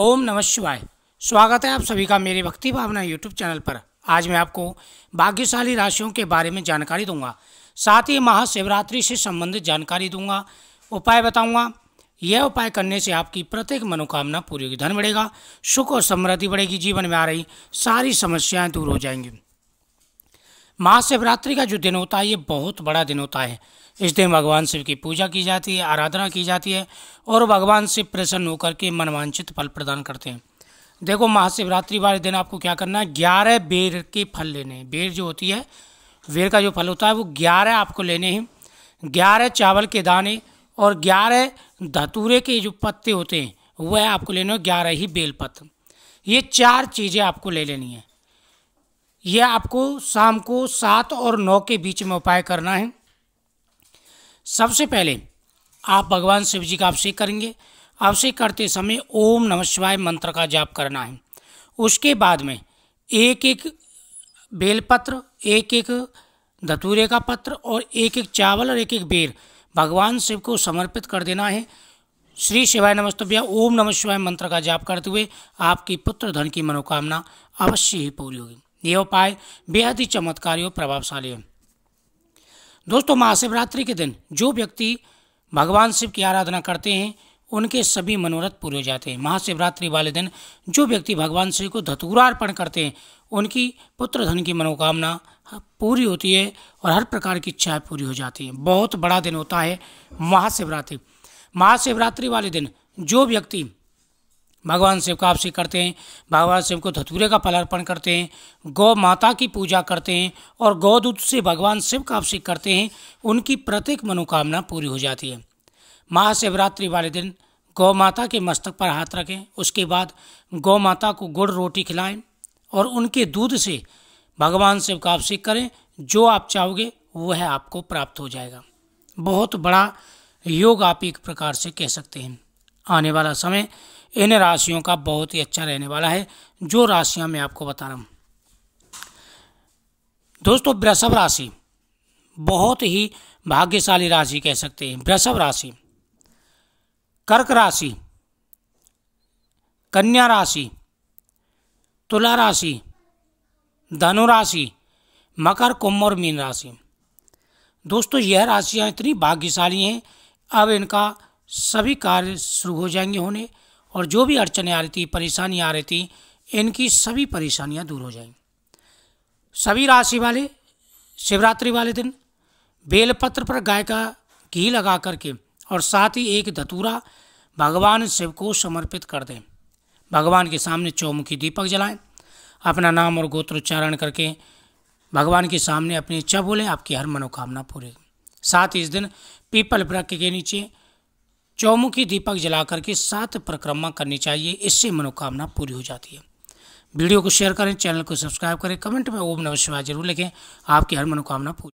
ओम नमः शिवाय स्वागत है आप सभी का मेरे भक्ति भावना यूट्यूब चैनल पर आज मैं आपको भाग्यशाली राशियों के बारे में जानकारी दूंगा साथ ही महाशिवरात्रि से संबंधित जानकारी दूंगा उपाय बताऊंगा यह उपाय करने से आपकी प्रत्येक मनोकामना पूरी होगी धन बढ़ेगा सुख और समृद्धि बढ़ेगी जीवन में आ रही सारी समस्याएं दूर हो जाएंगी महाशिवरात्रि का जो दिन होता है ये बहुत बड़ा दिन होता है इस दिन भगवान शिव की पूजा की जाती है आराधना की जाती है और भगवान शिव प्रसन्न होकर के मनवांचित फल प्रदान करते हैं देखो महाशिवरात्रि वाले दिन आपको क्या करना है ग्यारह बेर के फल लेने हैं बेर जो होती है बेर का जो फल होता है वो ग्यारह आपको लेने हैं ग्यारह चावल के दाने और ग्यारह धतूरे के जो पत्ते होते हैं वह आपको लेने हैं ग्यारह ही बेलपत्र ये चार चीज़ें आपको ले लेनी है यह आपको शाम को सात और नौ के बीच में उपाय करना है सबसे पहले आप भगवान शिव जी का अभिषेक करेंगे अभिषेक करते समय ओम नम शिवाय मंत्र का जाप करना है उसके बाद में एक एक बेलपत्र एक एक धतूरे का पत्र और एक एक चावल और एक एक बेर भगवान शिव को समर्पित कर देना है श्री शिवाय नमस्तभ्या ओम नम शिवाय मंत्र का जाप करते हुए आपकी पुत्र धन की मनोकामना अवश्य ही पूरी होगी ये उपाय बेहद ही चमत्कारी और प्रभावशाली है दोस्तों महाशिवरात्रि के दिन जो व्यक्ति भगवान शिव की आराधना करते हैं उनके सभी मनोरथ पूरे हो जाते हैं महाशिवरात्रि वाले दिन जो व्यक्ति भगवान शिव को धतूरा अर्पण करते हैं उनकी पुत्र धन की मनोकामना पूरी होती है और हर प्रकार की इच्छाएँ पूरी हो जाती हैं बहुत बड़ा दिन होता है महाशिवरात्रि महाशिवरात्रि वाले दिन जो व्यक्ति भगवान शिव का आपसी करते हैं भगवान शिव को धतूरे का पलार्पण करते हैं गौ माता की पूजा करते हैं और गौ दूध से भगवान शिव का अभिषेक करते हैं उनकी प्रत्येक मनोकामना पूरी हो जाती है महाशिवरात्रि वाले दिन गौ माता के मस्तक पर हाथ रखें उसके बाद गौ माता को गुड़ रोटी खिलाएं और उनके दूध से भगवान शिव का अभिषेक करें जो आप चाहोगे वह आपको प्राप्त हो जाएगा बहुत बड़ा योग आप एक प्रकार से कह सकते हैं आने वाला समय इन राशियों का बहुत ही अच्छा रहने वाला है जो राशियां मैं आपको बता रहा हूं दोस्तों वृषभ राशि बहुत ही भाग्यशाली राशि कह सकते हैं वृषभ राशि कर्क राशि कन्या राशि तुला राशि धनु राशि मकर कुंभ और मीन राशि दोस्तों यह राशियां इतनी भाग्यशाली हैं अब इनका सभी कार्य शुरू हो जाएंगे होने और जो भी अड़चने आ रही थी परेशानियाँ आ रही थी इनकी सभी परेशानियाँ दूर हो जाएंगी सभी राशि वाले शिवरात्रि वाले दिन बेलपत्र पर गाय का घी लगा करके और साथ ही एक धतूरा भगवान शिव को समर्पित कर दें भगवान के सामने चौमुखी दीपक जलाएं अपना नाम और गोत्रोच्चारण करके भगवान के सामने अपनी इच्छा बोलें आपकी हर मनोकामना पूरी साथ ही इस दिन पीपल वृक्ष के नीचे चौमुखी दीपक जलाकर के सात परिक्रमा करनी चाहिए इससे मनोकामना पूरी हो जाती है वीडियो को शेयर करें चैनल को सब्सक्राइब करें कमेंट में ओम नमः शिवाय जरूर लिखें आपकी हर मनोकामना पूरी